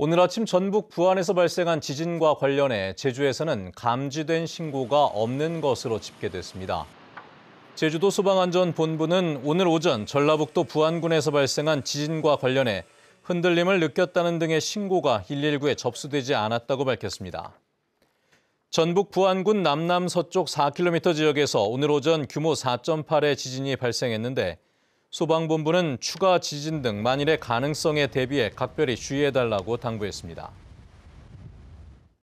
오늘 아침 전북 부안에서 발생한 지진과 관련해 제주에서는 감지된 신고가 없는 것으로 집계됐습니다. 제주도 소방안전본부는 오늘 오전 전라북도 부안군에서 발생한 지진과 관련해 흔들림을 느꼈다는 등의 신고가 119에 접수되지 않았다고 밝혔습니다. 전북 부안군 남남서쪽 4km 지역에서 오늘 오전 규모 4.8의 지진이 발생했는데 소방본부는 추가 지진 등 만일의 가능성에 대비해 각별히 주의해달라고 당부했습니다.